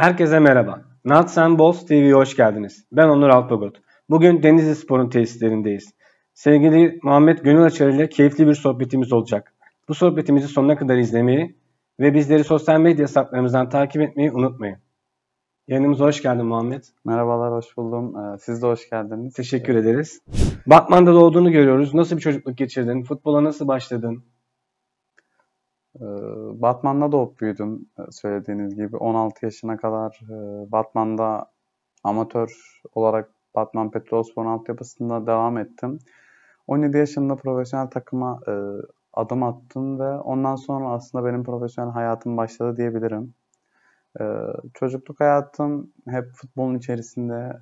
Herkese merhaba. Nuts and Bolts TV'ye hoş geldiniz. Ben Onur Alpagut. Bugün Denizli Spor'un tesislerindeyiz. Sevgili Muhammed Gönül Açar ile keyifli bir sohbetimiz olacak. Bu sohbetimizi sonuna kadar izlemeyi ve bizleri sosyal medya hesaplarımızdan takip etmeyi unutmayın. Yanımıza hoş geldin Muhammed. Merhabalar, hoş buldum. Ee, siz de hoş geldiniz. Teşekkür ederiz. Batman'da doğduğunu görüyoruz. Nasıl bir çocukluk geçirdin? Futbola nasıl başladın? Ee, Batman'da doğup büyüdüm e, söylediğiniz gibi. 16 yaşına kadar e, Batman'da amatör olarak Batman Petrolspor'un altyapısında devam ettim. 17 yaşında profesyonel takıma e, adım attım ve ondan sonra aslında benim profesyonel hayatım başladı diyebilirim. çocukluk hayatım hep futbolun içerisinde.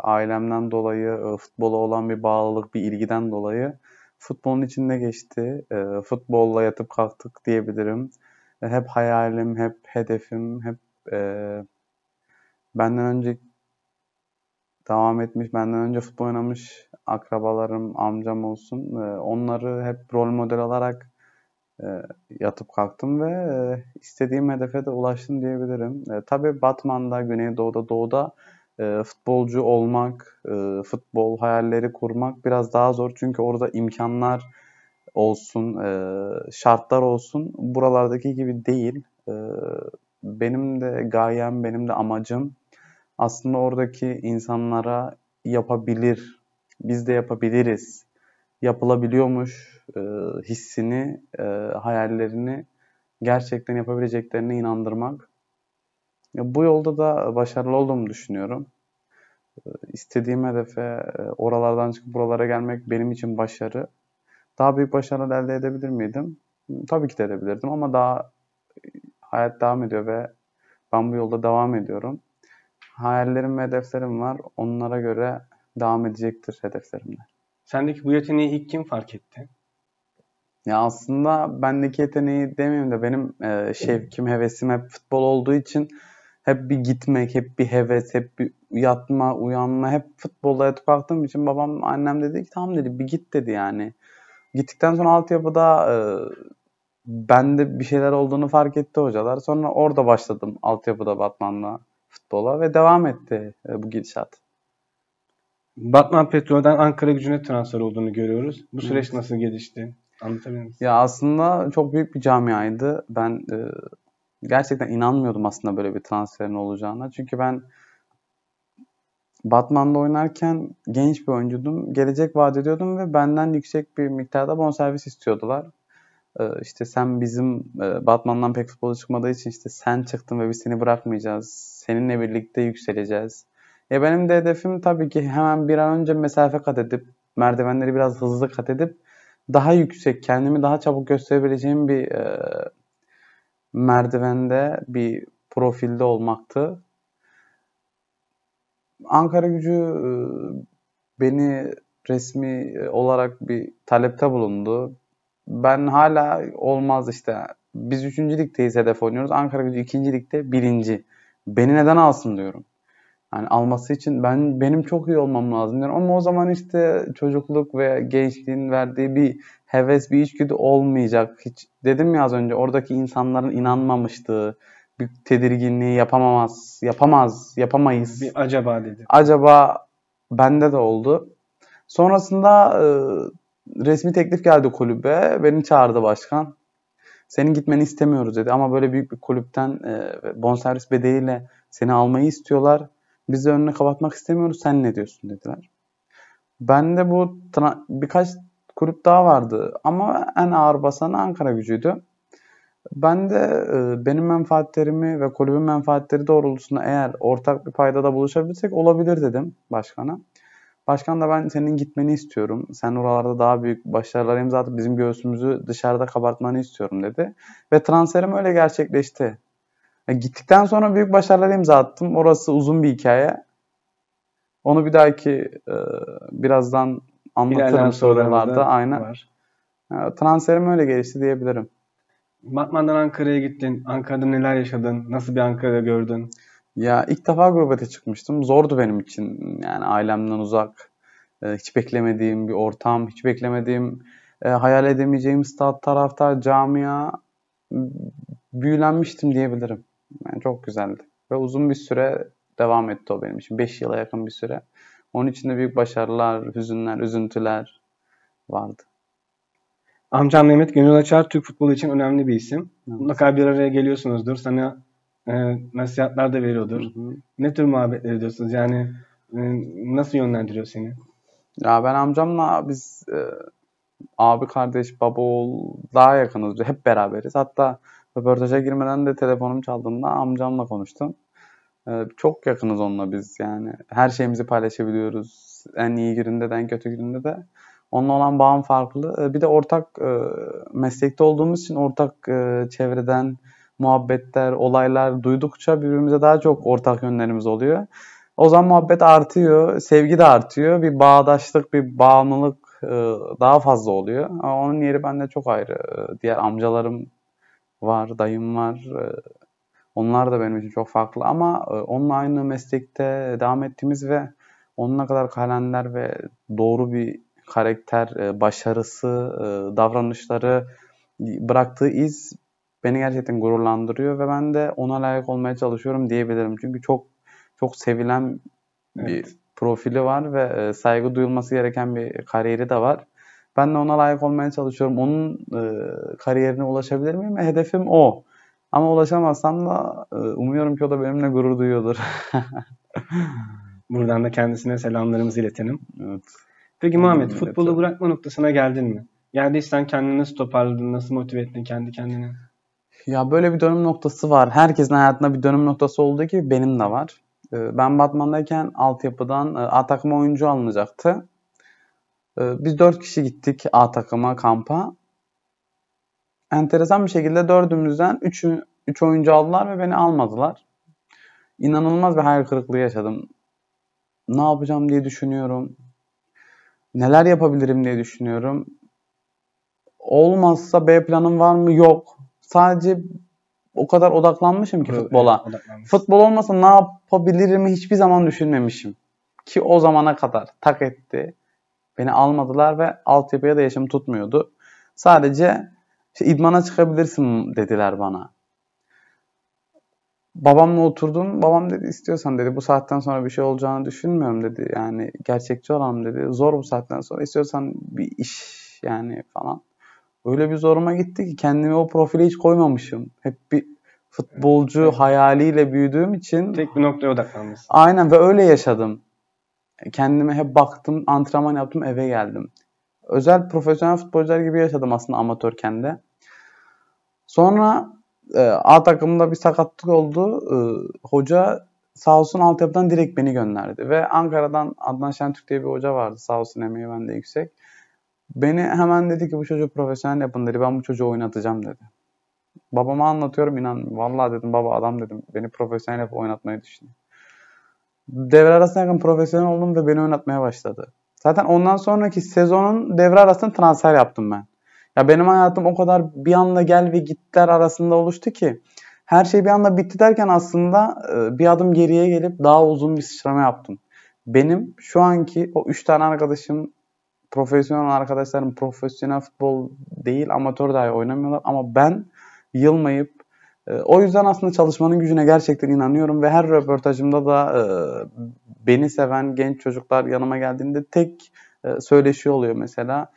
ailemden dolayı, futbola olan bir bağlılık, bir ilgiden dolayı futbolun içinde geçti. E, futbolla yatıp kalktık diyebilirim. E, hep hayalim, hep hedefim, hep e, benden önce devam etmiş, benden önce futbol oynamış akrabalarım, amcam olsun. E, onları hep rol model alarak e, yatıp kalktım ve e, istediğim hedefe de ulaştım diyebilirim. E, tabii Batman'da, Güneydoğu'da, Doğu'da e, futbolcu olmak, e, futbol hayalleri kurmak biraz daha zor. Çünkü orada imkanlar olsun, e, şartlar olsun buralardaki gibi değil. E, benim de gayem, benim de amacım aslında oradaki insanlara yapabilir, biz de yapabiliriz, yapılabiliyormuş e, hissini, e, hayallerini gerçekten yapabileceklerine inandırmak. Bu yolda da başarılı olduğumu düşünüyorum. Ee, istediğim hedefe e, oralardan çıkıp buralara gelmek benim için başarı. Daha büyük başarılar elde edebilir miydim? Hmm, tabii ki de edebilirdim ama daha e, hayat devam ediyor ve ben bu yolda devam ediyorum. Hayallerim ve hedeflerim var. Onlara göre devam edecektir hedeflerimle. Sendeki bu yeteneği ilk kim fark etti? Ya aslında bendeki yeteneği demeyeyim de benim e, şevkim, hevesim hep futbol olduğu için hep bir gitmek, hep bir heves, hep bir yatma, uyanma, hep futbolla yatıp kalktığım için babam, annem dedi ki tamam dedi bir git dedi yani. Gittikten sonra altyapıda e, bende bir şeyler olduğunu fark etti hocalar. Sonra orada başladım altyapıda Batman'la futbola ve devam etti e, bu gidişat. Batman Petrol'den Ankara gücüne transfer olduğunu görüyoruz. Bu süreç evet. nasıl gelişti? Anlatabilir misin? Ya aslında çok büyük bir camiaydı. Ben e, gerçekten inanmıyordum aslında böyle bir transferin olacağına. Çünkü ben Batman'da oynarken genç bir oyuncuydum. Gelecek vaat ediyordum ve benden yüksek bir miktarda bonservis istiyordular. Ee, işte sen bizim e, Batman'dan pek futbola çıkmadığı için işte sen çıktın ve biz seni bırakmayacağız. Seninle birlikte yükseleceğiz. Ya benim de hedefim tabii ki hemen bir an önce mesafe kat edip merdivenleri biraz hızlı kat edip daha yüksek kendimi daha çabuk gösterebileceğim bir e, merdivende bir profilde olmaktı. Ankara gücü e, beni resmi e, olarak bir talepte bulundu. Ben hala olmaz işte. Biz üçüncü ligdeyiz hedef oynuyoruz. Ankara gücü ikinci ligde birinci. Beni neden alsın diyorum. Yani alması için ben benim çok iyi olmam lazım diyorum. Ama o zaman işte çocukluk ve gençliğin verdiği bir heves bir içgüdü olmayacak. Hiç dedim ya az önce oradaki insanların inanmamıştı bir tedirginliği yapamaz yapamaz, yapamayız. Bir acaba dedi. Acaba bende de oldu. Sonrasında e, resmi teklif geldi kulübe. Beni çağırdı başkan. Senin gitmeni istemiyoruz dedi ama böyle büyük bir kulüpten e, bonservis bedeliyle seni almayı istiyorlar. Biz de önünü kapatmak istemiyoruz. Sen ne diyorsun dediler. Ben de bu birkaç kulüp daha vardı ama en ağır basan Ankara gücüydü. Ben de e, benim menfaatlerimi ve kulübün menfaatleri doğrultusunda eğer ortak bir paydada buluşabilirsek olabilir dedim başkana. Başkan da ben senin gitmeni istiyorum. Sen oralarda daha büyük başarılar imza atıp bizim göğsümüzü dışarıda kabartmanı istiyorum dedi. Ve transferim öyle gerçekleşti. E, gittikten sonra büyük başarılar imza attım. Orası uzun bir hikaye. Onu bir dahaki e, birazdan anlatırım sorularda. Aynen. Var. Transferim öyle gelişti diyebilirim. Batman'dan Ankara'ya gittin. Ankara'da neler yaşadın? Nasıl bir Ankara gördün? Ya ilk defa gurbete çıkmıştım. Zordu benim için. Yani ailemden uzak. E, hiç beklemediğim bir ortam. Hiç beklemediğim, e, hayal edemeyeceğim stat, taraftar, camia. Büyülenmiştim diyebilirim. Yani çok güzeldi. Ve uzun bir süre devam etti o benim için. 5 yıla yakın bir süre. Onun içinde büyük başarılar, hüzünler, üzüntüler vardı. Amcam Mehmet Gönül Açar Türk futbolu için önemli bir isim. Evet. Mutlaka bir araya geliyorsunuzdur. Sana e, nasihatler de veriyordur. Hı hı. Ne tür muhabbetler ediyorsunuz? Yani e, nasıl yönlendiriyor seni? Ya ben amcamla biz e, abi kardeş baba oğul daha yakınız. Hep beraberiz. Hatta röportaja girmeden de telefonum çaldığında amcamla konuştum. Ee, çok yakınız onunla biz yani. Her şeyimizi paylaşabiliyoruz. En iyi gününde de en kötü gününde de. Onunla olan bağım farklı. Ee, bir de ortak e, meslekte olduğumuz için ortak e, çevreden muhabbetler, olaylar duydukça birbirimize daha çok ortak yönlerimiz oluyor. O zaman muhabbet artıyor, sevgi de artıyor. Bir bağdaşlık, bir bağımlılık e, daha fazla oluyor. onun yeri bende çok ayrı. Diğer amcalarım var, dayım var. Onlar da benim için çok farklı ama e, onunla aynı meslekte devam ettiğimiz ve onunla kadar kalender ve doğru bir karakter, e, başarısı, e, davranışları bıraktığı iz beni gerçekten gururlandırıyor ve ben de ona layık olmaya çalışıyorum diyebilirim. Çünkü çok çok sevilen evet. bir profili var ve saygı duyulması gereken bir kariyeri de var. Ben de ona layık olmaya çalışıyorum. Onun kariyerine ulaşabilir miyim? Hedefim o. Ama ulaşamazsam da e, umuyorum ki o da benimle gurur duyuyordur. Buradan da kendisine selamlarımızı iletelim. Evet. Peki Muhammed evet. futbolu bırakma noktasına geldin mi? Geldiysen kendini nasıl toparladın, nasıl motive ettin kendi kendini? Ya böyle bir dönüm noktası var. Herkesin hayatında bir dönüm noktası olduğu gibi benim de var. E, ben Batman'dayken altyapıdan e, A takıma oyuncu alınacaktı. Biz dört kişi gittik A takıma kampa enteresan bir şekilde dördümüzden üçü, üç oyuncu aldılar ve beni almadılar. İnanılmaz bir hayal kırıklığı yaşadım. Ne yapacağım diye düşünüyorum. Neler yapabilirim diye düşünüyorum. Olmazsa B planım var mı? Yok. Sadece o kadar odaklanmışım ki futbola. Futbol olmasa ne yapabilirim hiçbir zaman düşünmemişim. Ki o zamana kadar tak etti. Beni almadılar ve altyapıya da yaşım tutmuyordu. Sadece işte idmana çıkabilirsin dediler bana. Babamla oturdum. Babam dedi istiyorsan dedi bu saatten sonra bir şey olacağını düşünmüyorum dedi. Yani gerçekçi olalım dedi. Zor bu saatten sonra istiyorsan bir iş yani falan. Öyle bir zoruma gitti ki kendimi o profile hiç koymamışım. Hep bir futbolcu evet. hayaliyle büyüdüğüm için tek bir noktaya odaklanmışsın. Aynen ve öyle yaşadım. Kendime hep baktım, antrenman yaptım, eve geldim. Özel profesyonel futbolcular gibi yaşadım aslında amatörken de. Sonra e, A takımında bir sakatlık oldu. E, hoca sağ olsun altyapıdan direkt beni gönderdi. Ve Ankara'dan Adnan Şentürk diye bir hoca vardı. Sağ olsun emeği bende yüksek. Beni hemen dedi ki bu çocuğu profesyonel yapın dedi. Ben bu çocuğu oynatacağım dedi. Babama anlatıyorum inan. Vallahi dedim baba adam dedim. Beni profesyonel yapıp oynatmayı düşündü. Devre arasına yakın profesyonel oldum ve beni oynatmaya başladı. Zaten ondan sonraki sezonun devre arasını transfer yaptım ben. Ya benim hayatım o kadar bir anda gel ve gitler arasında oluştu ki her şey bir anda bitti derken aslında e, bir adım geriye gelip daha uzun bir sıçrama yaptım. Benim şu anki o 3 tane arkadaşım profesyonel arkadaşlarım profesyonel futbol değil amatör dahi oynamıyorlar ama ben yılmayıp e, o yüzden aslında çalışmanın gücüne gerçekten inanıyorum ve her röportajımda da e, beni seven genç çocuklar yanıma geldiğinde tek söyleşi oluyor mesela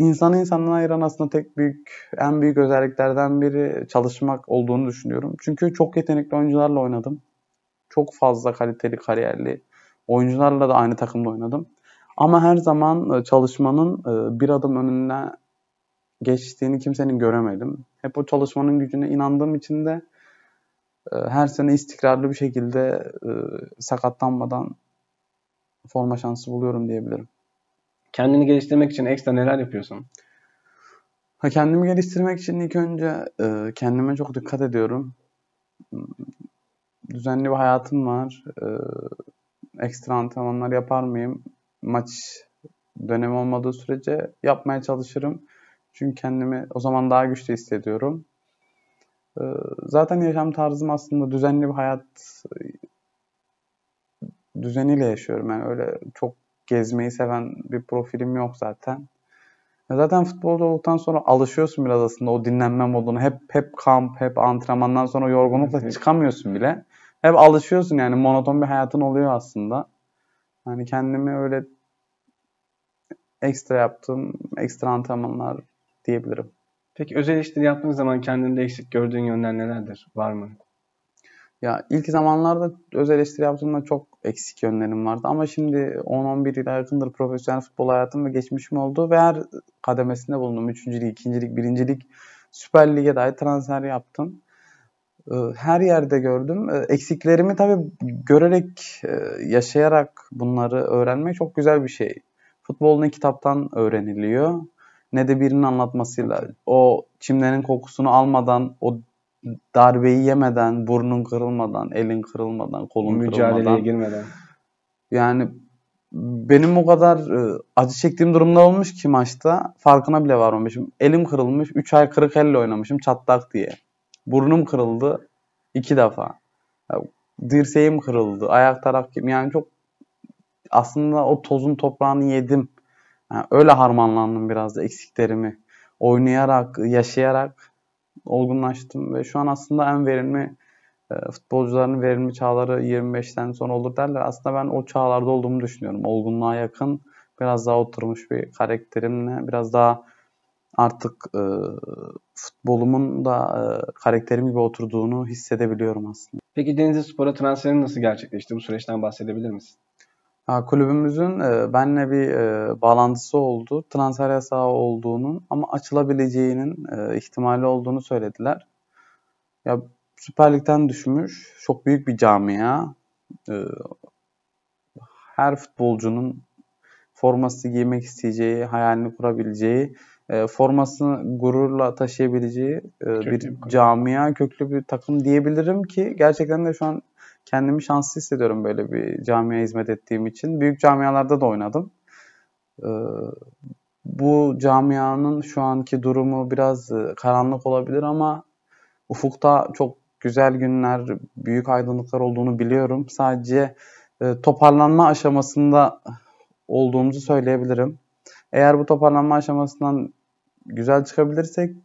İnsanı insandan ayıran aslında tek büyük, en büyük özelliklerden biri çalışmak olduğunu düşünüyorum. Çünkü çok yetenekli oyuncularla oynadım. Çok fazla kaliteli, kariyerli oyuncularla da aynı takımda oynadım. Ama her zaman e, çalışmanın e, bir adım önüne geçtiğini kimsenin göremedim. Hep o çalışmanın gücüne inandığım için de e, her sene istikrarlı bir şekilde sakatlanmadan forma şansı buluyorum diyebilirim. Kendini geliştirmek için ekstra neler yapıyorsun? Ha, kendimi geliştirmek için ilk önce e, kendime çok dikkat ediyorum. Hmm, düzenli bir hayatım var. E, ekstra antrenmanlar yapar mıyım? Maç dönemi olmadığı sürece yapmaya çalışırım. Çünkü kendimi o zaman daha güçlü hissediyorum. E, zaten yaşam tarzım aslında düzenli bir hayat e, düzeniyle yaşıyorum. Yani öyle çok gezmeyi seven bir profilim yok zaten. Zaten futbolcu olduktan sonra alışıyorsun biraz aslında o dinlenme moduna. Hep hep kamp, hep antrenmandan sonra yorgunlukla çıkamıyorsun bile. Hep alışıyorsun yani monoton bir hayatın oluyor aslında. Yani kendimi öyle ekstra yaptığım ekstra antrenmanlar diyebilirim. Peki öz eleştiri yaptığın zaman kendinde eksik gördüğün yönler nelerdir? Var mı? Ya ilk zamanlarda öz eleştiri yaptığımda çok eksik yönlerim vardı. Ama şimdi 10-11 yıla yakındır profesyonel futbol hayatım ve geçmişim oldu. Ve her kademesinde bulundum. Üçüncülük, ikincilik, birincilik, Süper Lig'e dair transfer yaptım. Ee, her yerde gördüm. Ee, eksiklerimi tabii görerek, e, yaşayarak bunları öğrenmek çok güzel bir şey. Futbol ne kitaptan öğreniliyor ne de birinin anlatmasıyla. O çimlerin kokusunu almadan, o darbeyi yemeden, burnun kırılmadan, elin kırılmadan, kolun Mücadeleye kırılmadan. girmeden. Yani benim o kadar e, acı çektiğim durumda olmuş ki maçta farkına bile varmamışım. Elim kırılmış, 3 ay kırık elle oynamışım çatlak diye. Burnum kırıldı iki defa. Dirseğim kırıldı, ayak taraf kim yani çok aslında o tozun toprağını yedim. Yani öyle harmanlandım biraz da eksiklerimi. Oynayarak, yaşayarak olgunlaştım ve şu an aslında en verimli e, futbolcuların verimli çağları 25'ten sonra olur derler. Aslında ben o çağlarda olduğumu düşünüyorum. Olgunluğa yakın, biraz daha oturmuş bir karakterimle, biraz daha artık e, futbolumun da e, karakterim gibi oturduğunu hissedebiliyorum aslında. Peki Denizli Spor'a transferin nasıl gerçekleşti? Bu süreçten bahsedebilir misin? Kulübümüzün e, benle bir e, bağlantısı oldu. Transfer yasağı olduğunun ama açılabileceğinin e, ihtimali olduğunu söylediler. Ya Süper Lig'den düşmüş. Çok büyük bir camia. Her futbolcunun forması giymek isteyeceği, hayalini kurabileceği, formasını gururla taşıyabileceği köklü bir, bir camia, köklü bir takım diyebilirim ki gerçekten de şu an kendimi şanslı hissediyorum böyle bir camiye hizmet ettiğim için. Büyük camialarda da oynadım. Ee, bu camianın şu anki durumu biraz e, karanlık olabilir ama ufukta çok güzel günler, büyük aydınlıklar olduğunu biliyorum. Sadece e, toparlanma aşamasında olduğumuzu söyleyebilirim. Eğer bu toparlanma aşamasından güzel çıkabilirsek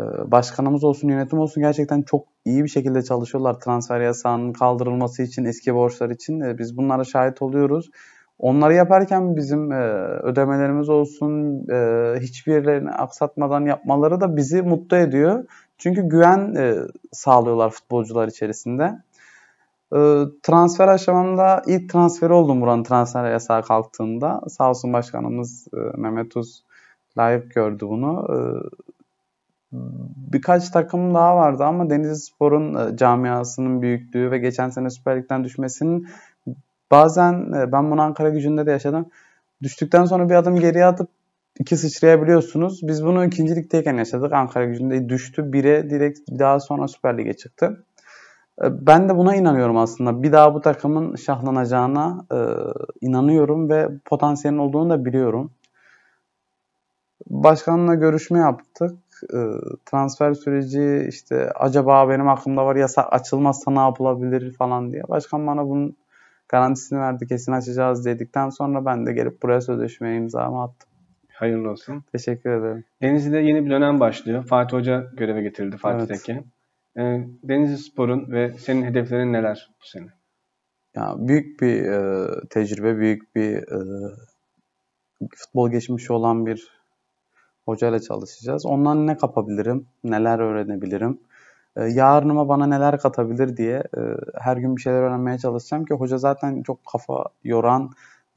ee, başkanımız olsun, yönetim olsun gerçekten çok iyi bir şekilde çalışıyorlar. Transfer yasağının kaldırılması için, eski borçlar için ee, biz bunlara şahit oluyoruz. Onları yaparken bizim e, ödemelerimiz olsun, e, hiçbirlerini aksatmadan yapmaları da bizi mutlu ediyor. Çünkü güven e, sağlıyorlar futbolcular içerisinde. Ee, transfer aşamamda ilk transferi oldum buranın transfer yasağı kalktığında. Sağ olsun başkanımız Mehmet Uz layık gördü bunu birkaç takım daha vardı ama Spor'un e, camiasının büyüklüğü ve geçen sene Süper Lig'den düşmesinin bazen e, ben bunu Ankara gücünde de yaşadım. Düştükten sonra bir adım geriye atıp iki sıçrayabiliyorsunuz. Biz bunu ikinci ligdeyken yaşadık. Ankara gücünde düştü. biri direkt daha sonra Süper Lig'e çıktı. E, ben de buna inanıyorum aslında. Bir daha bu takımın şahlanacağına e, inanıyorum ve potansiyelin olduğunu da biliyorum. Başkanla görüşme yaptık e, transfer süreci işte acaba benim aklımda var yasa açılmazsa ne yapılabilir falan diye. Başkan bana bunun garantisini verdi kesin açacağız dedikten sonra ben de gelip buraya sözleşmeye imzamı attım. Hayırlı olsun. Teşekkür ederim. Denizli'de yeni bir dönem başlıyor. Fatih Hoca göreve getirildi Fatih evet. E, Denizli Spor'un ve senin hedeflerin neler bu sene? Ya büyük bir e, tecrübe, büyük bir e, futbol geçmişi olan bir Hocayla çalışacağız. Ondan ne kapabilirim, neler öğrenebilirim, e, yarınıma bana neler katabilir diye e, her gün bir şeyler öğrenmeye çalışacağım ki hoca zaten çok kafa yoran,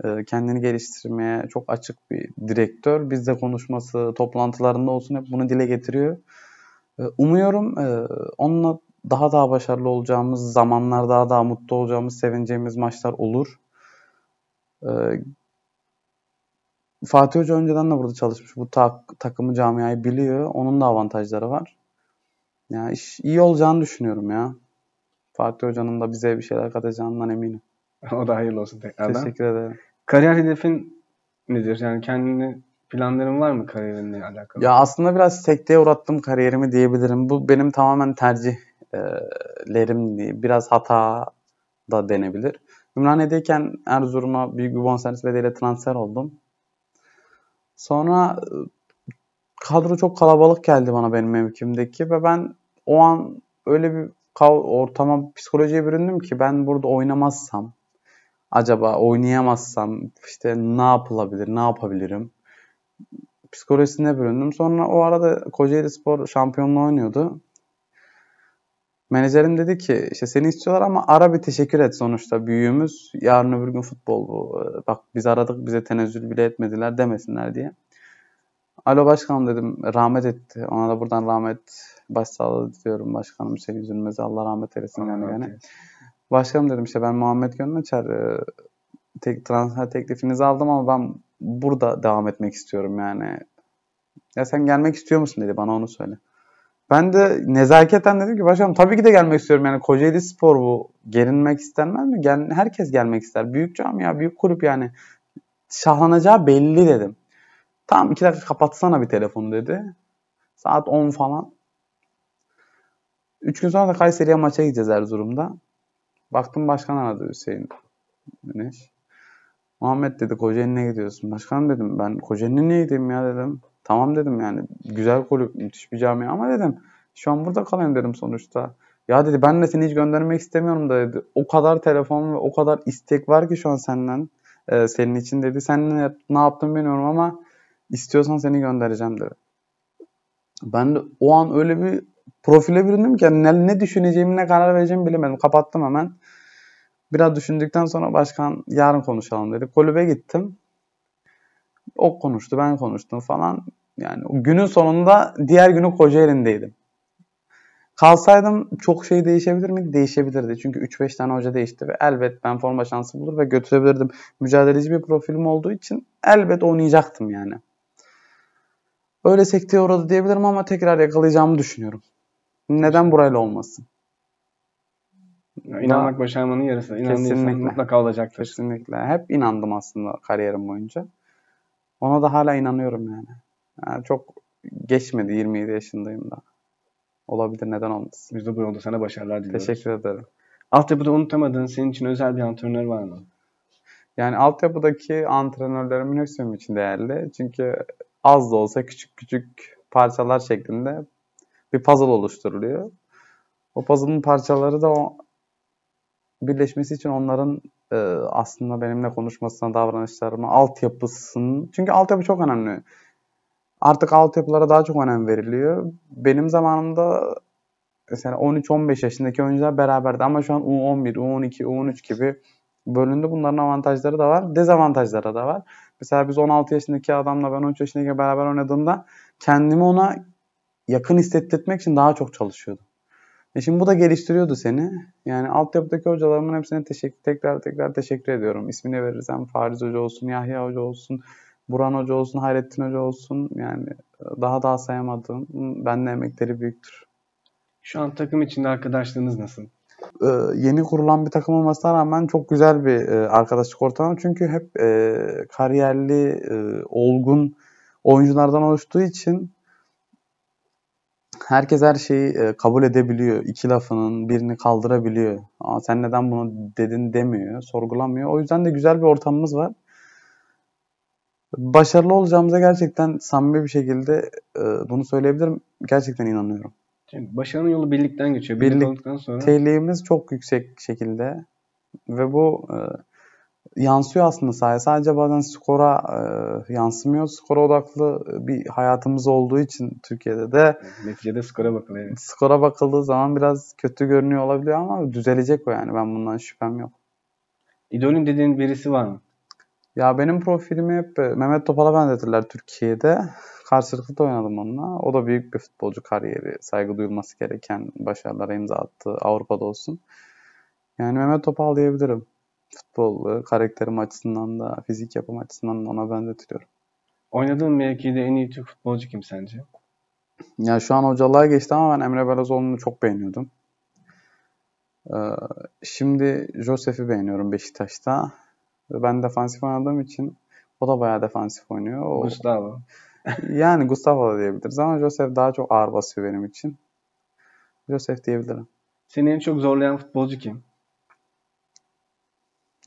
e, kendini geliştirmeye çok açık bir direktör. Bizde konuşması, toplantılarında olsun hep bunu dile getiriyor. Umuyorum onunla daha daha başarılı olacağımız zamanlar, daha daha mutlu olacağımız, sevineceğimiz maçlar olur. Fatih Hoca önceden de burada çalışmış. Bu tak, takımı camiayı biliyor. Onun da avantajları var. Ya yani iş iyi olacağını düşünüyorum ya. Fatih Hoca'nın da bize bir şeyler katacağından eminim. o da hayırlı olsun tekrardan. Teşekkür ederim. Kariyer hedefin nedir? Yani kendini planların var mı kariyerinle alakalı? Ya aslında biraz sekteye uğrattım kariyerimi diyebilirim. Bu benim tamamen tercihlerim diye. Biraz hata da denebilir. Ümraniye'deyken Erzurum'a büyük bir bonservis bedeliyle transfer oldum. Sonra kadro çok kalabalık geldi bana benim mevkimdeki ve ben o an öyle bir ortama psikolojiye büründüm ki ben burada oynamazsam acaba oynayamazsam işte ne yapılabilir, ne yapabilirim psikolojisine büründüm. Sonra o arada Kocaeli Spor şampiyonluğu oynuyordu. Menajerim dedi ki işte seni istiyorlar ama ara bir teşekkür et sonuçta büyüğümüz. Yarın öbür gün futbol bu. Ee, bak biz aradık bize tenezzül bile etmediler demesinler diye. Alo başkanım dedim rahmet etti. Ona da buradan rahmet başsağlığı diliyorum başkanım. Hüseyin Üzülmez'e Allah rahmet eylesin yani. yani. Başkanım dedim işte ben Muhammed Gönleçer tek, transfer teklifinizi aldım ama ben burada devam etmek istiyorum yani. Ya sen gelmek istiyor musun dedi bana onu söyle. Ben de nezaketen dedim ki başkanım tabii ki de gelmek istiyorum. Yani Kocaeli Spor bu. Gelinmek istenmez mi? Gel, herkes gelmek ister. Büyük cam ya büyük kulüp yani. Şahlanacağı belli dedim. Tamam iki dakika kapatsana bir telefonu dedi. Saat 10 falan. Üç gün sonra da Kayseri'ye maça gideceğiz Erzurum'da. Baktım başkan aradı Hüseyin Güneş. Muhammed dedi Kocaeli'ne gidiyorsun. Başkanım dedim ben Kocaeli'ne niye gideyim ya dedim. Tamam dedim yani güzel kulüp müthiş bir cami ama dedim şu an burada kalayım dedim sonuçta. Ya dedi ben de seni hiç göndermek istemiyorum da dedi. O kadar telefon ve o kadar istek var ki şu an senden. E, senin için dedi. Sen ne, ne yaptın bilmiyorum ama istiyorsan seni göndereceğim dedi. Ben de o an öyle bir profile büründüm ki yani ne, ne düşüneceğimi ne karar vereceğimi bilemedim. Kapattım hemen. Biraz düşündükten sonra başkan yarın konuşalım dedi. Kulübe gittim. O konuştu, ben konuştum falan. Yani günün sonunda diğer günü Kocaeli'ndeydim. Kalsaydım çok şey değişebilir mi? Değişebilirdi. Çünkü 3-5 tane hoca değişti ve elbet ben forma şansı bulur ve götürebilirdim. Mücadeleci bir profilim olduğu için elbet oynayacaktım yani. Öyle sekteye uğradı diyebilirim ama tekrar yakalayacağımı düşünüyorum. Neden burayla olmasın? İnanmak başarmanın yarısı. İnandıysan mutlaka olacaktır. Kesinlikle. Hep inandım aslında kariyerim boyunca. Ona da hala inanıyorum yani. yani çok geçmedi 27 yaşındayım da. Olabilir neden olmasın. Biz de bu yolda sana başarılar diliyoruz. Teşekkür ederim. Altyapıda unutamadığın senin için özel bir antrenör var mı? Yani altyapıdaki antrenörlerimin hepsi benim için değerli. Çünkü az da olsa küçük küçük parçalar şeklinde bir puzzle oluşturuluyor. O puzzle'ın parçaları da o birleşmesi için onların e, aslında benimle konuşmasına, davranışlarıma, altyapısının... Çünkü altyapı çok önemli. Artık altyapılara daha çok önem veriliyor. Benim zamanımda mesela 13-15 yaşındaki oyuncular beraberdi ama şu an U11, U12, U13 gibi bölündü. Bunların avantajları da var, dezavantajları da var. Mesela biz 16 yaşındaki adamla ben 13 yaşındaki beraber oynadığımda kendimi ona yakın hissettirmek için daha çok çalışıyordum. E şimdi bu da geliştiriyordu seni. Yani altyapıdaki hocalarımın hepsine teşekkür, tekrar tekrar teşekkür ediyorum. İsmini verirsem Fariz Hoca olsun, Yahya Hoca olsun, Buran Hoca olsun, Hayrettin Hoca olsun. Yani e, daha daha sayamadığım benle emekleri büyüktür. Şu an takım içinde arkadaşlığınız nasıl? Ee, yeni kurulan bir takım olmasına rağmen çok güzel bir e, arkadaşlık ortamı. Çünkü hep e, kariyerli, e, olgun oyunculardan oluştuğu için herkes her şeyi e, kabul edebiliyor. İki lafının birini kaldırabiliyor. Aa, sen neden bunu dedin demiyor, sorgulamıyor. O yüzden de güzel bir ortamımız var. Başarılı olacağımıza gerçekten samimi bir şekilde e, bunu söyleyebilirim. Gerçekten inanıyorum. Şey, başarının yolu birlikten geçiyor. Birlik, Birlikteliğimiz sonra... çok yüksek şekilde ve bu e, yansıyor aslında sahaya. Sadece bazen skora e, yansımıyor. Skora odaklı e, bir hayatımız olduğu için Türkiye'de de neticede skora bakılıyor. Skora bakıldığı zaman biraz kötü görünüyor olabiliyor ama düzelecek o yani. Ben bundan şüphem yok. İdolün dediğin birisi var mı? Ya benim profilimi hep e, Mehmet Topal'a benzetirler Türkiye'de. Karşılıklı da oynadım onunla. O da büyük bir futbolcu kariyeri. Saygı duyulması gereken başarılara imza attı. Avrupa'da olsun. Yani Mehmet Topal diyebilirim futbol karakterim açısından da fizik yapım açısından da ona benzetiliyorum. Oynadığın mevkide en iyi Türk futbolcu kim sence? Ya şu an hocalığa geçti ama ben Emre Belezoğlu'nu çok beğeniyordum. Ee, şimdi Josef'i beğeniyorum Beşiktaş'ta. Ben defansif oynadığım için o da bayağı defansif oynuyor. O, Gustavo. yani Gustavo da diyebiliriz ama Josef daha çok ağır basıyor benim için. Josef diyebilirim. Seni en çok zorlayan futbolcu kim?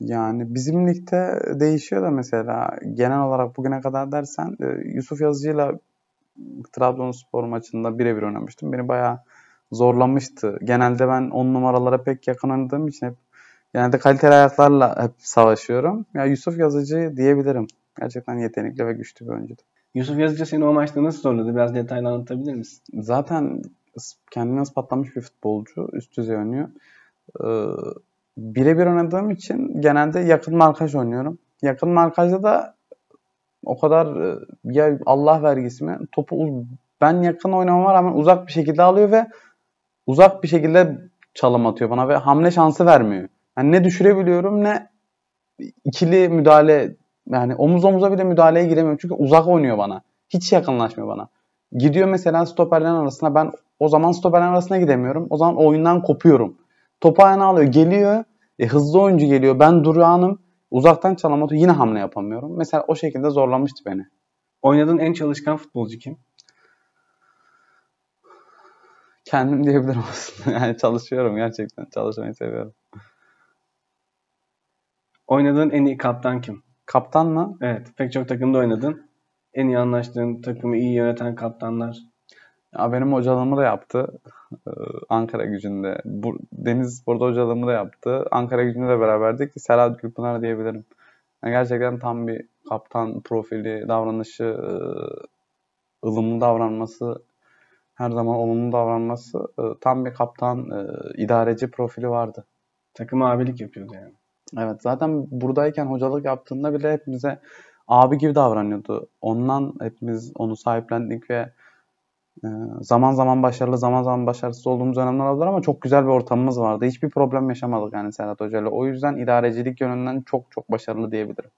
Yani bizim ligde değişiyor da mesela genel olarak bugüne kadar dersen e, Yusuf Yazıcı'yla Trabzonspor maçında birebir oynamıştım. Beni bayağı zorlamıştı. Genelde ben on numaralara pek yakın oynadığım için hep genelde kaliteli ayaklarla hep savaşıyorum. Ya Yusuf Yazıcı diyebilirim. Gerçekten yetenekli ve güçlü bir oyuncuydu. Yusuf Yazıcı seni o maçta nasıl zorladı? Biraz detaylı anlatabilir misin? Zaten kendini ispatlamış bir futbolcu. Üst düzey oynuyor. Ee, birebir oynadığım için genelde yakın markaj oynuyorum. Yakın markajda da o kadar e, ya Allah vergisi mi topu ben yakın oynamam var ama uzak bir şekilde alıyor ve uzak bir şekilde çalım atıyor bana ve hamle şansı vermiyor. Yani ne düşürebiliyorum ne ikili müdahale yani omuz omuza bile müdahaleye giremiyorum. Çünkü uzak oynuyor bana. Hiç yakınlaşmıyor bana. Gidiyor mesela stoperlerin arasına ben o zaman stoperlerin arasına gidemiyorum. O zaman oyundan kopuyorum. Topu ayağına alıyor. Geliyor. E, hızlı oyuncu geliyor. Ben durağanım. Uzaktan çalan topu yine hamle yapamıyorum. Mesela o şekilde zorlamıştı beni. Oynadığın en çalışkan futbolcu kim? Kendim diyebilirim aslında. Yani çalışıyorum gerçekten. Çalışmayı seviyorum. Oynadığın en iyi kaptan kim? Kaptan mı? Evet. Pek çok takımda oynadın. En iyi anlaştığın takımı iyi yöneten kaptanlar. Ya benim hocalığımı da yaptı. Ee, Ankara gücünde. Bu, Deniz burada hocalığımı da yaptı. Ankara gücünde de beraberdik. Selahattin Gülpınar diyebilirim. Yani gerçekten tam bir kaptan profili, davranışı, e, ılımlı davranması, her zaman olumlu davranması e, tam bir kaptan, e, idareci profili vardı. Takım abilik yapıyordu yani. Evet zaten buradayken hocalık yaptığında bile hepimize abi gibi davranıyordu. Ondan hepimiz onu sahiplendik ve ee, zaman zaman başarılı, zaman zaman başarısız olduğumuz dönemler oldu ama çok güzel bir ortamımız vardı. Hiçbir problem yaşamadık yani Serhat Hoca ile. O yüzden idarecilik yönünden çok çok başarılı diyebilirim.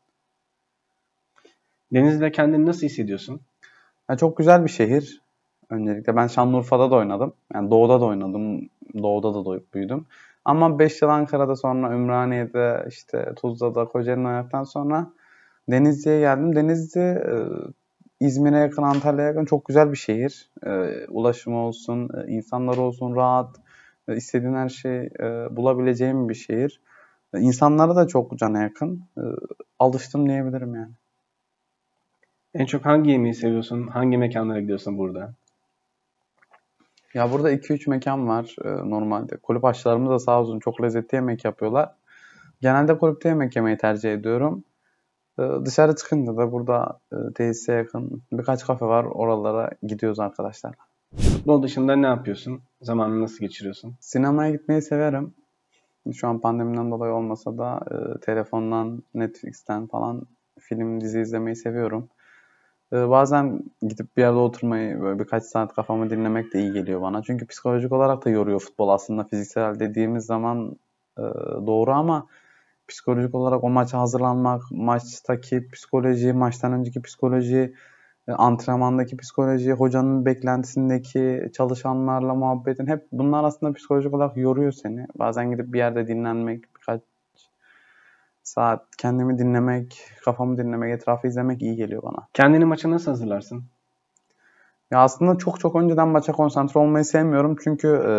Denizli'de kendini nasıl hissediyorsun? Yani çok güzel bir şehir. Öncelikle ben Şanlıurfa'da da oynadım. Yani doğuda da oynadım. Doğuda da doyup büyüdüm. Ama 5 yıl Ankara'da sonra Ümraniye'de işte Tuzla'da Kocaeli'nin hayattan sonra Denizli'ye geldim. Denizli e, İzmir'e yakın, Antalya'ya yakın çok güzel bir şehir. E, ulaşımı olsun, e, insanlar olsun rahat, e, istediğin her şeyi e, bulabileceğin bir şehir. E, insanlara da çok cana yakın. E, alıştım diyebilirim yani. En çok hangi yemeği seviyorsun? Hangi mekanlara gidiyorsun burada? Ya burada 2-3 mekan var e, normalde. Kulüp aşçılarımız da sağ olsun çok lezzetli yemek yapıyorlar. Genelde kulüpte yemek yemeyi tercih ediyorum. Ee, dışarı çıkınca da burada e, tesise yakın birkaç kafe var. Oralara gidiyoruz arkadaşlar. Futbol dışında ne yapıyorsun? Zamanını nasıl geçiriyorsun? Sinemaya gitmeyi severim. Şu an pandemiden dolayı olmasa da e, telefondan, Netflix'ten falan film, dizi izlemeyi seviyorum. E, bazen gidip bir yerde oturmayı, böyle birkaç saat kafamı dinlemek de iyi geliyor bana. Çünkü psikolojik olarak da yoruyor futbol aslında fiziksel dediğimiz zaman e, doğru ama psikolojik olarak o maça hazırlanmak, maçtaki psikoloji, maçtan önceki psikoloji, e, antrenmandaki psikoloji, hocanın beklentisindeki çalışanlarla muhabbetin hep bunlar aslında psikolojik olarak yoruyor seni. Bazen gidip bir yerde dinlenmek, birkaç saat kendimi dinlemek, kafamı dinlemek, etrafı izlemek iyi geliyor bana. Kendini maça nasıl hazırlarsın? Ya aslında çok çok önceden maça konsantre olmayı sevmiyorum çünkü e,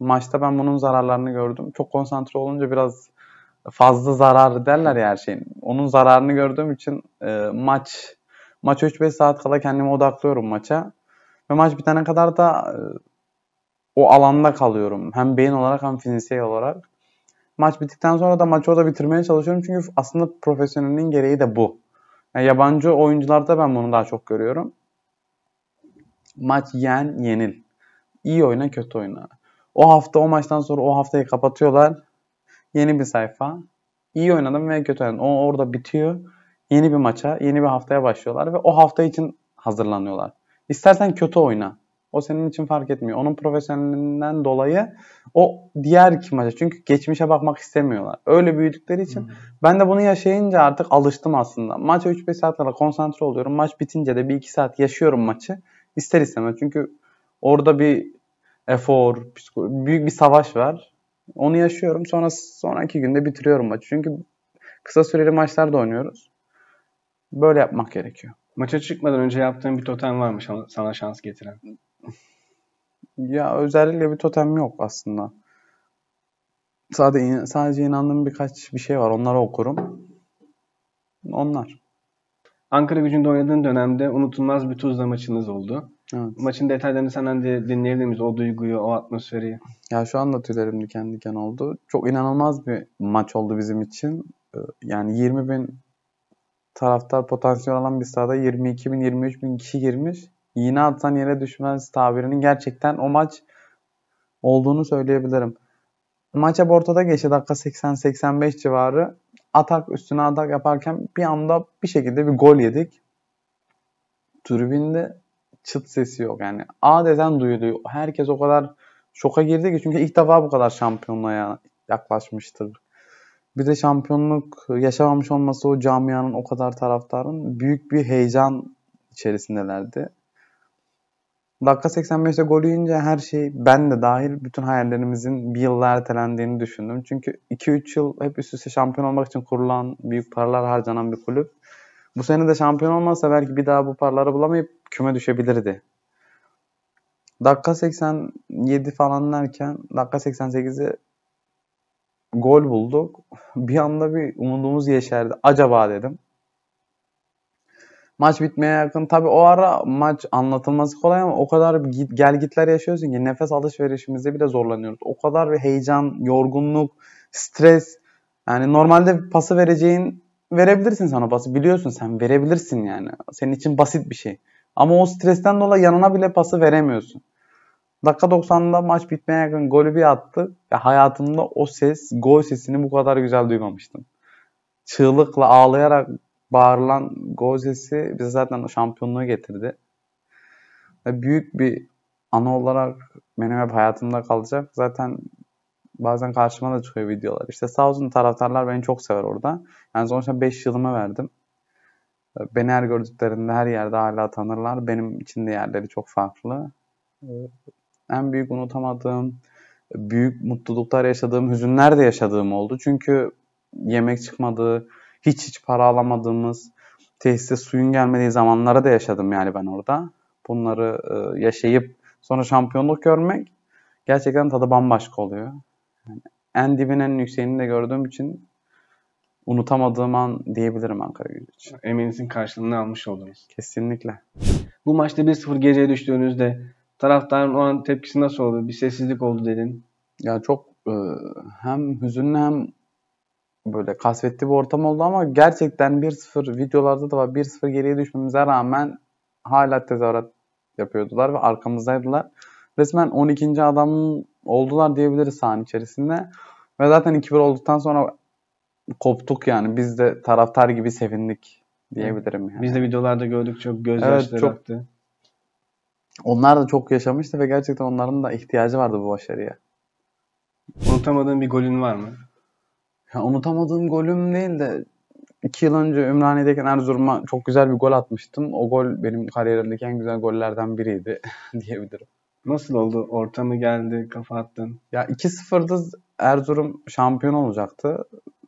maçta ben bunun zararlarını gördüm. Çok konsantre olunca biraz fazla zararı derler ya her şeyin. Onun zararını gördüğüm için e, maç maç 3-5 saat kala kendimi odaklıyorum maça. Ve maç bitene kadar da e, o alanda kalıyorum. Hem beyin olarak hem fiziksel olarak. Maç bittikten sonra da maçı orada bitirmeye çalışıyorum. Çünkü aslında profesyonelin gereği de bu. Yani yabancı oyuncularda ben bunu daha çok görüyorum. Maç yen, yenil. İyi oyna, kötü oyna. O hafta o maçtan sonra o haftayı kapatıyorlar Yeni bir sayfa. İyi oynadım ve kötü oynadım. O orada bitiyor. Yeni bir maça, yeni bir haftaya başlıyorlar ve o hafta için hazırlanıyorlar. İstersen kötü oyna. O senin için fark etmiyor. Onun profesyonelinden dolayı o diğer iki maça. Çünkü geçmişe bakmak istemiyorlar. Öyle büyüdükleri için hmm. ben de bunu yaşayınca artık alıştım aslında. Maça 3-5 saat kadar konsantre oluyorum. Maç bitince de 1-2 saat yaşıyorum maçı. İster istemez. Çünkü orada bir efor, büyük bir savaş var. Onu yaşıyorum. Sonra sonraki günde bitiriyorum maçı. Çünkü kısa süreli maçlarda oynuyoruz. Böyle yapmak gerekiyor. Maça çıkmadan önce yaptığın bir totem var mı sana şans getiren? ya özellikle bir totem yok aslında. Sadece, sadece inandığım birkaç bir şey var. Onları okurum. Onlar. Ankara gücünde oynadığın dönemde unutulmaz bir Tuzla maçınız oldu. Evet. Maçın detaylarını senden de dinleyebilir miyiz? O duyguyu, o atmosferi. Ya şu anda tüylerim diken diken oldu. Çok inanılmaz bir maç oldu bizim için. Ee, yani 20 bin taraftar potansiyel alan bir sahada 22 bin, 23 bin kişi girmiş. Yine atsan yere düşmez tabirinin gerçekten o maç olduğunu söyleyebilirim. Maç hep ortada geçti. Dakika 80-85 civarı. Atak üstüne atak yaparken bir anda bir şekilde bir gol yedik. Tribünde çıt sesi yok. Yani adeten duyuluyor. Herkes o kadar şoka girdi ki çünkü ilk defa bu kadar şampiyonluğa yaklaşmıştır. Bir de şampiyonluk yaşamamış olması o camianın o kadar taraftarın büyük bir heyecan içerisindelerdi. Dakika 85'te gol yiyince her şey ben de dahil bütün hayallerimizin bir yılla ertelendiğini düşündüm. Çünkü 2-3 yıl hep üst üste şampiyon olmak için kurulan, büyük paralar harcanan bir kulüp bu sene de şampiyon olmazsa belki bir daha bu paraları bulamayıp küme düşebilirdi. Dakika 87 falan derken dakika 88'i gol bulduk. Bir anda bir umudumuz yeşerdi. Acaba dedim. Maç bitmeye yakın. Tabi o ara maç anlatılması kolay ama o kadar bir gel gitler yaşıyorsun ki nefes alışverişimizde bile zorlanıyoruz. O kadar bir heyecan, yorgunluk, stres. Yani normalde pası vereceğin verebilirsin sana pası. Biliyorsun sen verebilirsin yani. Senin için basit bir şey. Ama o stresten dolayı yanına bile pası veremiyorsun. Dakika 90'da maç bitmeye yakın golü bir attı. Ve hayatımda o ses, gol sesini bu kadar güzel duymamıştım. Çığlıkla, ağlayarak bağırılan gol sesi bize zaten şampiyonluğu getirdi. Ve büyük bir anı olarak benim hep hayatımda kalacak. Zaten bazen karşıma da çıkıyor videolar. İşte Southern taraftarlar beni çok sever orada. Yani sonuçta 5 yılımı verdim. Ee, beni her gördüklerinde her yerde hala tanırlar. Benim için de yerleri çok farklı. Ee, en büyük unutamadığım, büyük mutluluklar yaşadığım, hüzünler de yaşadığım oldu. Çünkü yemek çıkmadı, hiç hiç para alamadığımız, tesiste suyun gelmediği zamanlara da yaşadım yani ben orada. Bunları e, yaşayıp sonra şampiyonluk görmek gerçekten tadı bambaşka oluyor. Yani en dibin yükseğini de gördüğüm için unutamadığım an diyebilirim Ankara gücü için. Eminizin karşılığını almış oldunuz. Kesinlikle. Bu maçta 1-0 geriye düştüğünüzde taraftarın o an tepkisi nasıl oldu? Bir sessizlik oldu dedin. Ya çok e, hem hüzünlü hem böyle kasvetli bir ortam oldu ama gerçekten 1-0 videolarda da var 1-0 geriye düşmemize rağmen hala tezahürat yapıyordular ve arkamızdaydılar. Resmen 12. adamın oldular diyebiliriz sahan içerisinde. Ve zaten 2-1 olduktan sonra koptuk yani. Biz de taraftar gibi sevindik diyebilirim yani. Biz de videolarda gördük çok gözyaşları evet, çok... aktı. Onlar da çok yaşamıştı ve gerçekten onların da ihtiyacı vardı bu başarıya. Unutamadığın bir golün var mı? Ya unutamadığım golüm değil de iki yıl önce Ümraniye'deyken Erzurum'a çok güzel bir gol atmıştım. O gol benim kariyerimdeki en güzel gollerden biriydi diyebilirim. Nasıl oldu? Orta geldi? Kafa attın. Ya 2-0'da Erzurum şampiyon olacaktı.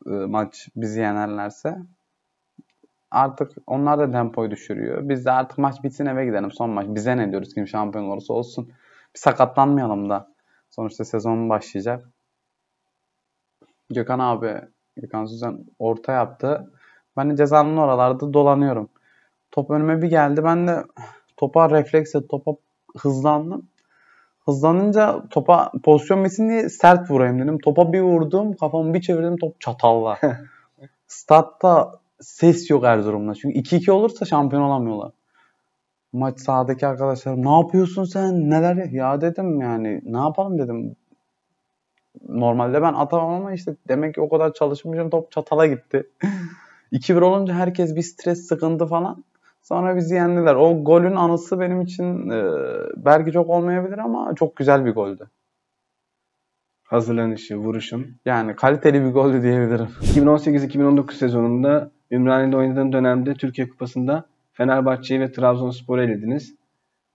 E, maç bizi yenerlerse. Artık onlar da tempoyu düşürüyor. Biz de artık maç bitsin eve gidelim son maç. Bize ne diyoruz kim şampiyon olursa olsun. Bir sakatlanmayalım da. Sonuçta sezon başlayacak. Gökhan abi, Gökhan Süzen orta yaptı. Ben de cezanın oralarda dolanıyorum. Top önüme bir geldi. Ben de topa refleksle topa hızlandım. Hızlanınca topa pozisyon bitsin diye sert vurayım dedim. Topa bir vurdum, kafamı bir çevirdim top çatalla. Statta ses yok Erzurum'da. Çünkü 2-2 olursa şampiyon olamıyorlar. Maç sahadaki arkadaşlarım ne yapıyorsun sen neler ya? ya dedim yani ne yapalım dedim. Normalde ben atamam ama işte demek ki o kadar çalışmayacağım top çatala gitti. 2-1 olunca herkes bir stres sıkıntı falan. Sonra bizi yendiler. O golün anısı benim için e, belki çok olmayabilir ama çok güzel bir goldü. Hazırlanışı, vuruşun. Yani kaliteli bir goldü diyebilirim. 2018-2019 sezonunda Ümraniye'de oynadığın dönemde Türkiye Kupası'nda Fenerbahçe'yi ve Trabzonspor'u elediniz.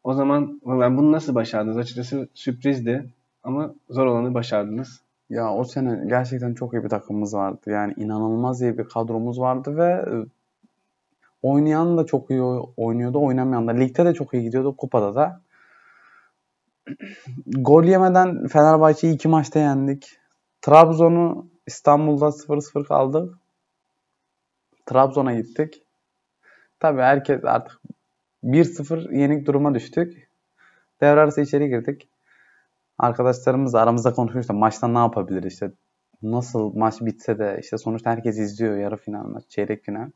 O zaman yani bunu nasıl başardınız? Açıkçası sürprizdi ama zor olanı başardınız. Ya o sene gerçekten çok iyi bir takımımız vardı. Yani inanılmaz iyi bir kadromuz vardı ve e, Oynayan da çok iyi oynuyordu. Oynamayan da. Ligde de çok iyi gidiyordu. Kupada da. Gol yemeden Fenerbahçe'yi iki maçta yendik. Trabzon'u İstanbul'da 0-0 kaldık. Trabzon'a gittik. Tabii herkes artık 1-0 yenik duruma düştük. Devre arası içeri girdik. Arkadaşlarımız aramızda konuşuyor işte maçtan ne yapabilir işte. Nasıl maç bitse de işte sonuçta herkes izliyor yarı final maç, çeyrek final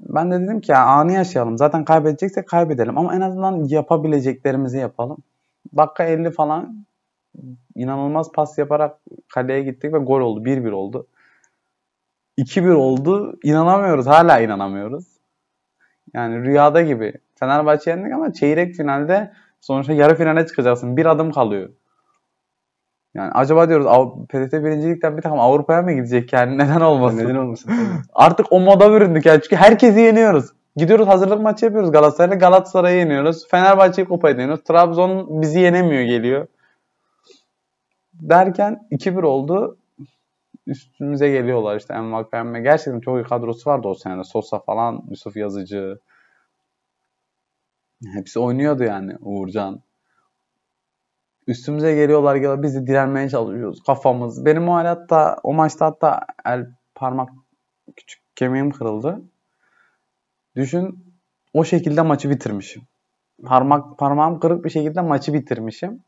ben de dedim ki ya anı yaşayalım. Zaten kaybedecekse kaybedelim ama en azından yapabileceklerimizi yapalım. Dakika 50 falan inanılmaz pas yaparak kaleye gittik ve gol oldu. 1-1 oldu. 2-1 oldu. İnanamıyoruz. Hala inanamıyoruz. Yani rüyada gibi. Fenerbahçe yendik ama çeyrek finalde sonuçta yarı finale çıkacaksın. Bir adım kalıyor. Yani acaba diyoruz Av- PTT birincilikten bir takım Avrupa'ya mı gidecek yani neden olmasın? Neden olmasın? Artık o moda büründük yani çünkü herkesi yeniyoruz. Gidiyoruz hazırlık maçı yapıyoruz Galatasaray'la Galatasaray'ı yeniyoruz. Fenerbahçe'yi kupayı yeniyoruz. Trabzon bizi yenemiyor geliyor. Derken 2-1 oldu. Üstümüze geliyorlar işte Envak Pembe. Gerçekten çok iyi kadrosu vardı o sene. Sosa falan, Yusuf Yazıcı. Hepsi oynuyordu yani Uğurcan üstümüze geliyorlar ya biz de direnmeye çalışıyoruz kafamız. Benim o hatta o maçta hatta el parmak küçük kemiğim kırıldı. Düşün o şekilde maçı bitirmişim. Parmak parmağım kırık bir şekilde maçı bitirmişim.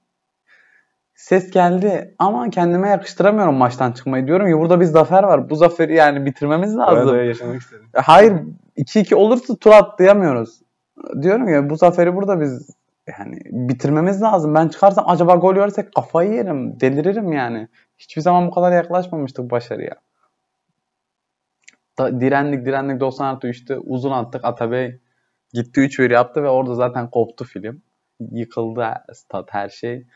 Ses geldi ama kendime yakıştıramıyorum maçtan çıkmayı diyorum ya burada bir zafer var. Bu zaferi yani bitirmemiz lazım. Orada yaşamak istedim. Hayır 2-2 olursa tur atlayamıyoruz. Diyorum ya bu zaferi burada biz yani bitirmemiz lazım. Ben çıkarsam acaba gol yersek kafayı yerim, deliririm yani. Hiçbir zaman bu kadar yaklaşmamıştık başarıya. Da, direndik direndik 90 artı 3'te uzun attık Atabey gitti 3 veri yaptı ve orada zaten koptu film. Yıkıldı stat her şey.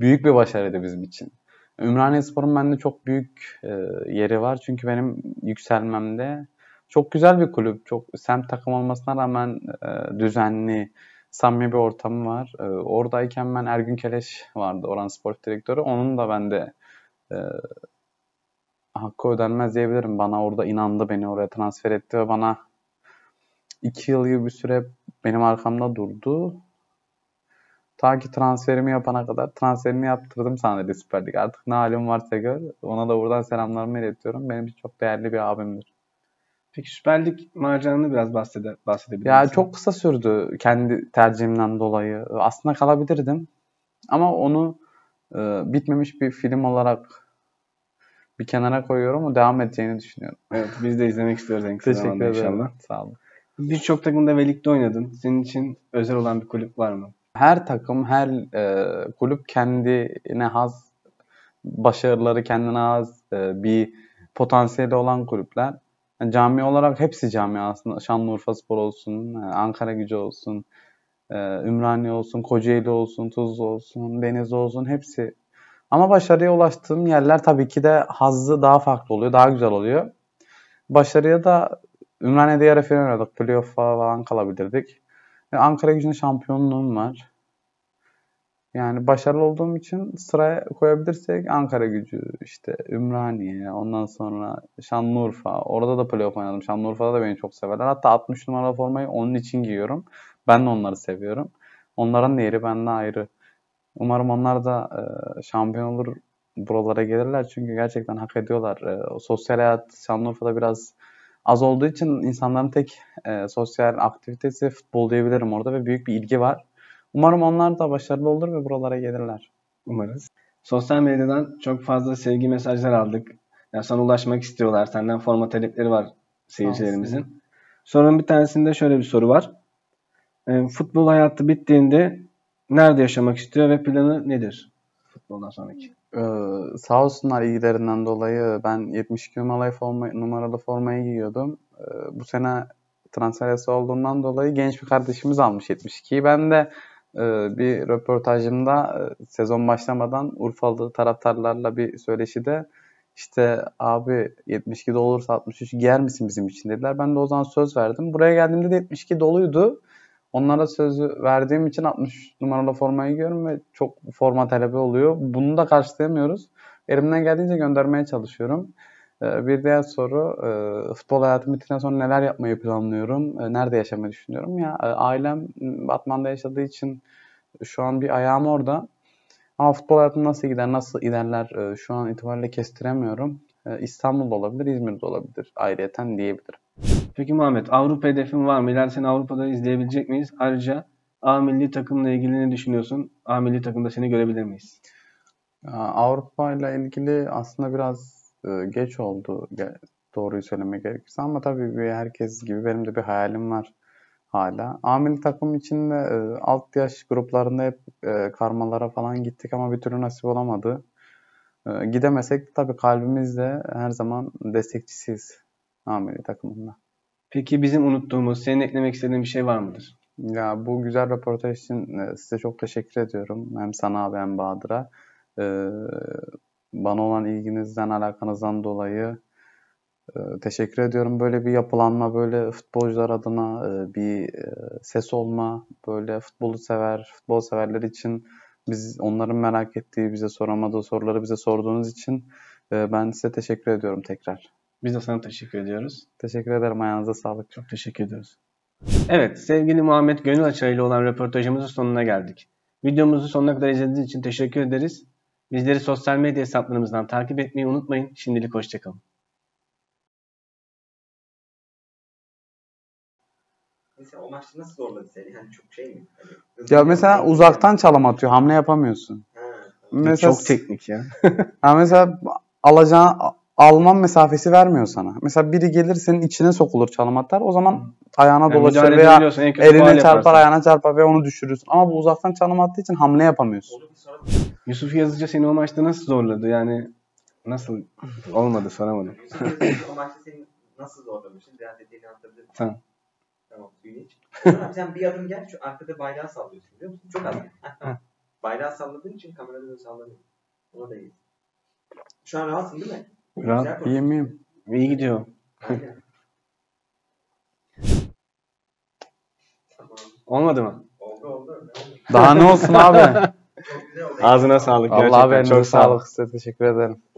Büyük bir başarıydı bizim için. Ümraniye Spor'un bende çok büyük e, yeri var. Çünkü benim yükselmemde çok güzel bir kulüp. Çok semt takım olmasına rağmen e, düzenli, samimi bir ortamı var. E, oradayken ben Ergün Keleş vardı, Oran Sport Direktörü. Onun da bende e, hakkı ödenmez diyebilirim. Bana orada inandı, beni oraya transfer etti ve bana iki yıl gibi bir süre benim arkamda durdu. Ta ki transferimi yapana kadar transferimi yaptırdım sahnede Süper Lig. Artık ne halim varsa gör. Ona da buradan selamlarımı iletiyorum. Benim için çok değerli bir abimdir. Peki Süper Lig maceranını biraz bahsede, bahsedebilir Ya çok kısa sürdü kendi tercihimden dolayı. Aslında kalabilirdim. Ama onu e, bitmemiş bir film olarak bir kenara koyuyorum. O devam edeceğini düşünüyorum. Evet biz de izlemek istiyoruz en kısa Teşekkür zamanda ederim. inşallah. Sağ olun. Birçok takımda ve ligde oynadın. Senin için özel olan bir kulüp var mı? Her takım, her e, kulüp kendine has başarıları, kendine has e, bir potansiyeli olan kulüpler. Yani cami olarak hepsi cami aslında. Şanlıurfa Spor olsun, e, Ankara Gücü olsun, e, Ümraniye olsun, Kocaeli olsun, Tuzlu olsun, Denizli olsun hepsi. Ama başarıya ulaştığım yerler tabii ki de hazzı daha farklı oluyor, daha güzel oluyor. Başarıya da Ümraniye'de yarı final oynadık. Playoff'a falan kalabilirdik. Yani e, Ankara gücünün şampiyonluğum var. Yani başarılı olduğum için sıraya koyabilirsek Ankara gücü, işte Ümraniye, ondan sonra Şanlıurfa. Orada da playoff oynadım. Şanlıurfa'da da beni çok severler. Hatta 60 numaralı formayı onun için giyiyorum. Ben de onları seviyorum. Onların da yeri bende ayrı. Umarım onlar da e, şampiyon olur buralara gelirler. Çünkü gerçekten hak ediyorlar. E, o sosyal hayat Şanlıurfa'da biraz az olduğu için insanların tek e, sosyal aktivitesi futbol diyebilirim orada ve büyük bir ilgi var. Umarım onlar da başarılı olur ve buralara gelirler. Umarız. Sosyal medyadan çok fazla sevgi mesajlar aldık. Ya sana ulaşmak istiyorlar. Senden forma talepleri var seyircilerimizin. Sorunun bir tanesinde şöyle bir soru var. E, futbol hayatı bittiğinde nerede yaşamak istiyor ve planı nedir futboldan sonraki? Ee, sağ olsunlar ilgilerinden dolayı ben 72 numaralı, forma, numaralı formayı giyiyordum. Ee, bu sene transfer olduğundan dolayı genç bir kardeşimiz almış 72'yi. Ben de ee, bir röportajımda e, sezon başlamadan Urfalı taraftarlarla bir söyleşide işte abi 72 olursa 63 giyer misin bizim için dediler. Ben de o zaman söz verdim. Buraya geldiğimde de 72 doluydu. Onlara sözü verdiğim için 60 numaralı formayı giyiyorum ve çok forma talebi oluyor. Bunu da karşılayamıyoruz. Elimden geldiğince göndermeye çalışıyorum. Ee, bir diğer soru, e, futbol hayatım bittikten sonra neler yapmayı planlıyorum, e, nerede yaşamayı düşünüyorum? Ya e, ailem Batman'da yaşadığı için şu an bir ayağım orada. Ama futbol hayatım nasıl gider, nasıl ilerler şu an itibariyle kestiremiyorum. İstanbul'da olabilir, İzmir'de olabilir ayrıyeten diyebilirim. Peki Muhammed, Avrupa hedefin var mı? İleride seni Avrupa'da izleyebilecek miyiz? Ayrıca A milli takımla ilgili ne düşünüyorsun? A milli takımda seni görebilir miyiz? Avrupa ile ilgili aslında biraz e, geç oldu doğruyu söylemek gerekirse ama tabii bir herkes gibi benim de bir hayalim var hala. Amil takım için de e, alt yaş gruplarında hep e, karmalara falan gittik ama bir türlü nasip olamadı. E, gidemesek tabii kalbimizde her zaman destekçisiyiz amili takımında. Peki bizim unuttuğumuz, senin eklemek istediğin bir şey var mıdır? Ya bu güzel röportaj için e, size çok teşekkür ediyorum. Hem sana abi hem Bahadır'a. Ee, bana olan ilginizden, alakanızdan dolayı e, teşekkür ediyorum. Böyle bir yapılanma, böyle futbolcular adına e, bir e, ses olma, böyle futbolu sever, futbol severler için biz onların merak ettiği, bize soramadığı soruları bize sorduğunuz için ben size teşekkür ediyorum tekrar. Biz de sana teşekkür ediyoruz. Teşekkür ederim. Ayağınıza sağlık. Çok teşekkür ediyoruz. Evet sevgili Muhammed Gönül Açar olan röportajımızın sonuna geldik. Videomuzu sonuna kadar izlediğiniz için teşekkür ederiz. Bizleri sosyal medya hesaplarımızdan takip etmeyi unutmayın. Şimdilik hoşçakalın. Mesela o maçta nasıl zorladı seni? Hani çok şey mi? Hani ya mesela uzaktan çalım atıyor. Hamle yapamıyorsun. Ha, mesela, çok teknik ya. Ya mesela alacağın Alman mesafesi vermiyor sana. Mesela biri gelir senin içine sokulur çalım atar. O zaman ayağına yani dolaşır veya eline çarpar ayağına çarpar ve onu düşürürsün. Ama bu uzaktan çalım attığı için hamle yapamıyorsun. Yusuf Yazıcı seni o maçta nasıl zorladı? Yani nasıl olmadı sana soramadım. o maçta seni nasıl zorlamıştın? Biraz detayını anlatabilir Tamam. sen bir adım gel, şu arkada bayrağı sallıyorsun biliyor musun? Çok az. bayrağı salladığın için kameranın sallanıyor. Ona da iyi. Şu an rahatsın değil mi? Rahat iyi miyim? İyi gidiyor. Olmadı mı? Oldu oldu. Daha ne olsun abi? Ağzına sağlık. Allah Gerçekten çok sağlık. Size teşekkür ederim.